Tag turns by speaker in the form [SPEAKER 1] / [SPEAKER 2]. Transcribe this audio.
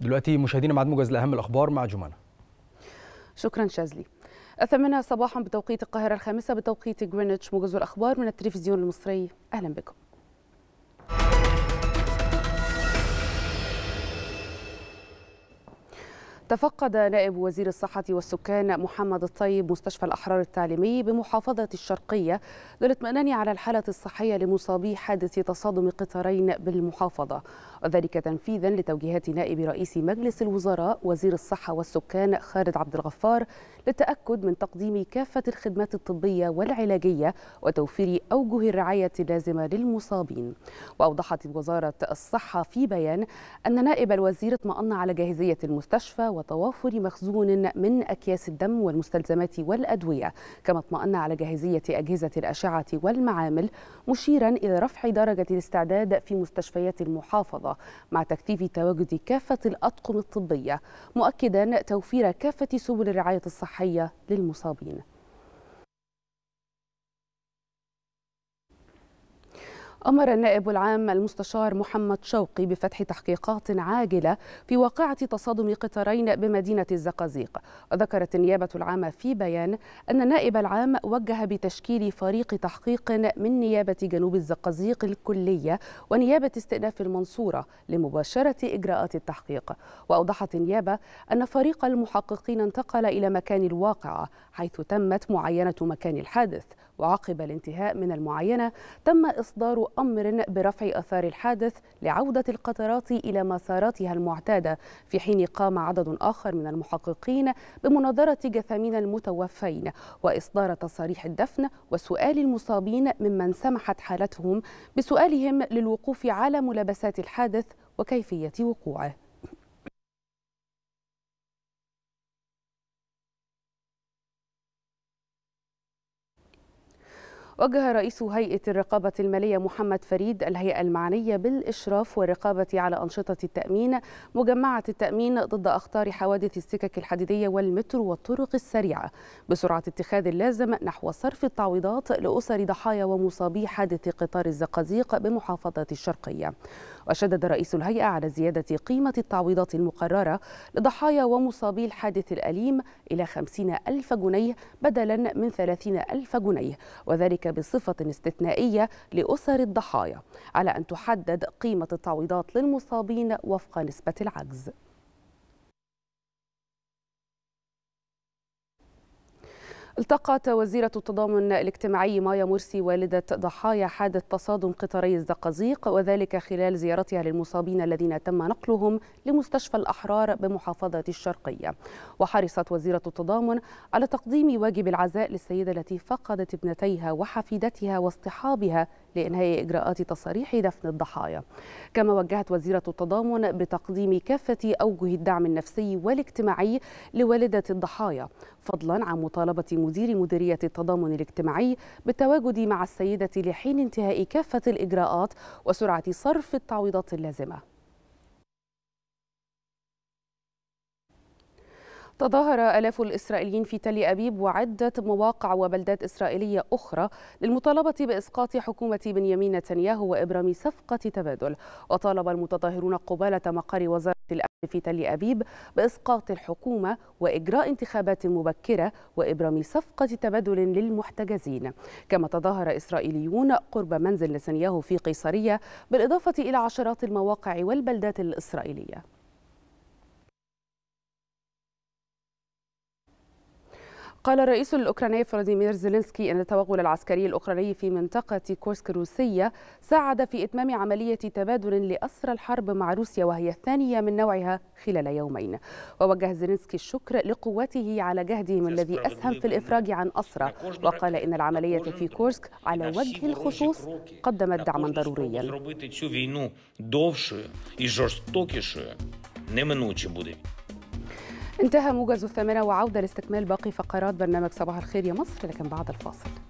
[SPEAKER 1] دلوقتي مشاهدينا مع موجز لاهم الاخبار مع جمانه شكرا شاذلي الثامنة صباحا بتوقيت القاهرة الخامسة بتوقيت جرينتش موجز الأخبار من التلفزيون المصري أهلا بكم تفقد نائب وزير الصحة والسكان محمد الطيب مستشفى الأحرار التعليمي بمحافظة الشرقية للاطمئنان على الحالة الصحية لمصابي حادث تصادم قطارين بالمحافظة وذلك تنفيذا لتوجيهات نائب رئيس مجلس الوزراء وزير الصحة والسكان خالد عبد الغفار للتأكد من تقديم كافة الخدمات الطبية والعلاجية وتوفير أوجه الرعاية اللازمة للمصابين وأوضحت وزارة الصحة في بيان أن نائب الوزير اطمأن على جاهزية المستشفى وتوافر مخزون من أكياس الدم والمستلزمات والأدوية كما اطمأن على جاهزية أجهزة الأشعة والمعامل مشيرا إلى رفع درجة الاستعداد في مستشفيات المحافظة مع تكثيف تواجد كافة الأطقم الطبية مؤكدا توفير كافة سبل الرعاية الصحية للمصابين أمر النائب العام المستشار محمد شوقي بفتح تحقيقات عاجلة في واقعة تصادم قطارين بمدينة الزقازيق وذكرت النيابة العامة في بيان أن النائب العام وجه بتشكيل فريق تحقيق من نيابة جنوب الزقازيق الكلية ونيابة استئناف المنصورة لمباشرة إجراءات التحقيق وأوضحت النيابة أن فريق المحققين انتقل إلى مكان الواقعة حيث تمت معاينة مكان الحادث وعقب الانتهاء من المعاينة تم إصدار أمر برفع أثار الحادث لعودة القطرات إلى مساراتها المعتادة في حين قام عدد آخر من المحققين بمناظرة جثامين المتوفين وإصدار تصاريح الدفن وسؤال المصابين ممن سمحت حالتهم بسؤالهم للوقوف على ملابسات الحادث وكيفية وقوعه وجه رئيس هيئة الرقابة المالية محمد فريد الهيئة المعنية بالإشراف والرقابة على أنشطة التأمين مجمعة التأمين ضد أخطار حوادث السكك الحديدية والمترو والطرق السريعة بسرعة اتخاذ اللازم نحو صرف التعويضات لأسر ضحايا ومصابي حادث قطار الزقازيق بمحافظة الشرقية وشدد رئيس الهيئة على زيادة قيمة التعويضات المقررة لضحايا ومصابي الحادث الأليم إلى 50 ألف جنيه بدلا من 30 ألف جنيه وذلك بصفة استثنائية لأسر الضحايا على أن تحدد قيمة التعويضات للمصابين وفق نسبة العجز التقت وزيرة التضامن الاجتماعي مايا مرسي والدة ضحايا حادث تصادم قطري الزقازيق وذلك خلال زيارتها للمصابين الذين تم نقلهم لمستشفى الأحرار بمحافظة الشرقية وحرصت وزيرة التضامن على تقديم واجب العزاء للسيدة التي فقدت ابنتيها وحفيدتها واصطحابها لإنهاء إجراءات تصاريح دفن الضحايا كما وجهت وزيرة التضامن بتقديم كافة أوجه الدعم النفسي والاجتماعي لوالدة الضحايا فضلا عن مطالبة مدير مديرية التضامن الاجتماعي بالتواجد مع السيدة لحين انتهاء كافة الإجراءات وسرعة صرف التعويضات اللازمة تظاهر آلاف الإسرائيليين في تل أبيب وعدة مواقع وبلدات إسرائيلية أخرى للمطالبة بإسقاط حكومة بنيامين نتنياهو وإبرام صفقة تبادل وطالب المتظاهرون قبالة مقر وزارة الأمن في تل أبيب بإسقاط الحكومة وإجراء انتخابات مبكرة وإبرام صفقة تبادل للمحتجزين كما تظاهر إسرائيليون قرب منزل نتنياهو في قيصرية بالإضافة إلى عشرات المواقع والبلدات الإسرائيلية قال الرئيس الأوكراني فلاديمير زيلينسكي أن التوغل العسكري الأوكراني في منطقة كورسك الروسية ساعد في إتمام عملية تبادل لأسرى الحرب مع روسيا وهي الثانية من نوعها خلال يومين ووجه زيلينسكي الشكر لقواته على جهدهم الذي أسهم في الإفراج عن أسرى وقال إن العملية في كورسك على وجه الخصوص قدمت دعما ضروريا انتهى موجز الثامنة وعودة لاستكمال باقي فقرات برنامج صباح الخير يا مصر لكن بعد الفاصل